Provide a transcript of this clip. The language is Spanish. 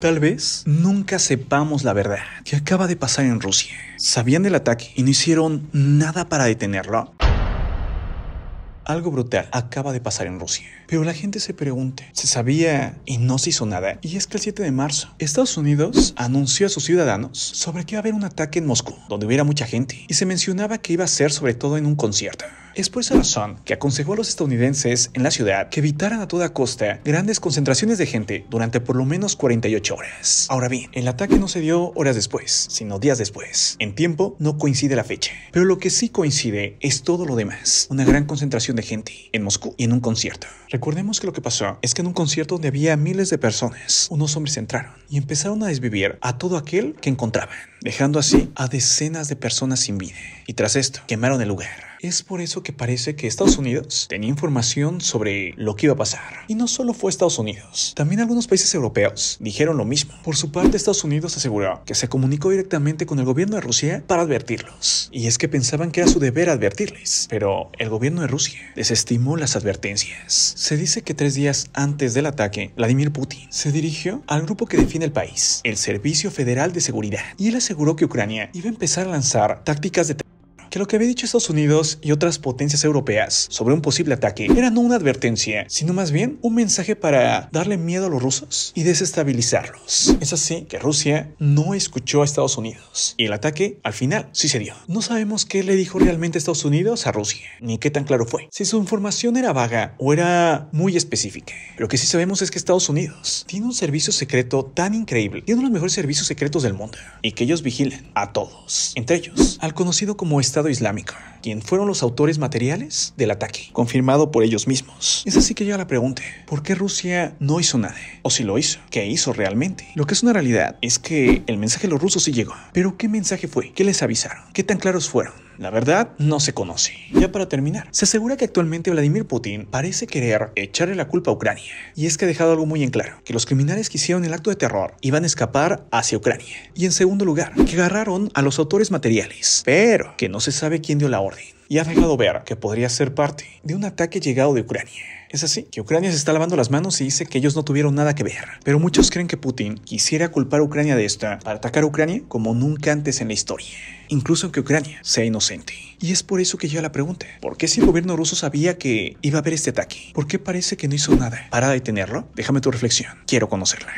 Tal vez nunca sepamos la verdad que acaba de pasar en Rusia. Sabían del ataque y no hicieron nada para detenerlo. Algo brutal acaba de pasar en Rusia. Pero la gente se pregunta, se sabía y no se hizo nada. Y es que el 7 de marzo, Estados Unidos anunció a sus ciudadanos sobre que iba a haber un ataque en Moscú, donde hubiera mucha gente, y se mencionaba que iba a ser sobre todo en un concierto. Es por esa razón que aconsejó a los estadounidenses en la ciudad que evitaran a toda costa grandes concentraciones de gente durante por lo menos 48 horas. Ahora bien, el ataque no se dio horas después, sino días después. En tiempo no coincide la fecha, pero lo que sí coincide es todo lo demás. Una gran concentración de gente en Moscú y en un concierto. Recordemos que lo que pasó es que en un concierto donde había miles de personas, unos hombres entraron y empezaron a desvivir a todo aquel que encontraban, dejando así a decenas de personas sin vida. Y tras esto, quemaron el lugar es por eso que parece que Estados Unidos tenía información sobre lo que iba a pasar. Y no solo fue Estados Unidos, también algunos países europeos dijeron lo mismo. Por su parte, Estados Unidos aseguró que se comunicó directamente con el gobierno de Rusia para advertirlos. Y es que pensaban que era su deber advertirles, pero el gobierno de Rusia desestimó las advertencias. Se dice que tres días antes del ataque, Vladimir Putin se dirigió al grupo que define el país, el Servicio Federal de Seguridad, y él aseguró que Ucrania iba a empezar a lanzar tácticas de que lo que había dicho Estados Unidos y otras potencias europeas sobre un posible ataque era no una advertencia, sino más bien un mensaje para darle miedo a los rusos y desestabilizarlos. Es así que Rusia no escuchó a Estados Unidos y el ataque al final sí se dio. No sabemos qué le dijo realmente Estados Unidos a Rusia, ni qué tan claro fue, si su información era vaga o era muy específica. Lo que sí sabemos es que Estados Unidos tiene un servicio secreto tan increíble, tiene uno de los mejores servicios secretos del mundo y que ellos vigilan a todos, entre ellos al conocido como Estados Islámico, fueron los autores materiales del ataque, confirmado por ellos mismos. Es así que yo la pregunta, ¿por qué Rusia no hizo nada? O si lo hizo, ¿qué hizo realmente? Lo que es una realidad es que el mensaje de los rusos sí llegó. Pero ¿qué mensaje fue? ¿Qué les avisaron? ¿Qué tan claros fueron? La verdad no se conoce. Ya para terminar, se asegura que actualmente Vladimir Putin parece querer echarle la culpa a Ucrania. Y es que ha dejado algo muy en claro, que los criminales que hicieron el acto de terror iban a escapar hacia Ucrania. Y en segundo lugar, que agarraron a los autores materiales, pero que no se sabe quién dio la orden y ha dejado ver que podría ser parte de un ataque llegado de Ucrania. Es así, que Ucrania se está lavando las manos y dice que ellos no tuvieron nada que ver. Pero muchos creen que Putin quisiera culpar a Ucrania de esta para atacar a Ucrania como nunca antes en la historia, incluso aunque Ucrania sea inocente. Y es por eso que yo la pregunté ¿por qué si el gobierno ruso sabía que iba a haber este ataque? ¿Por qué parece que no hizo nada para detenerlo? Déjame tu reflexión, quiero conocerla.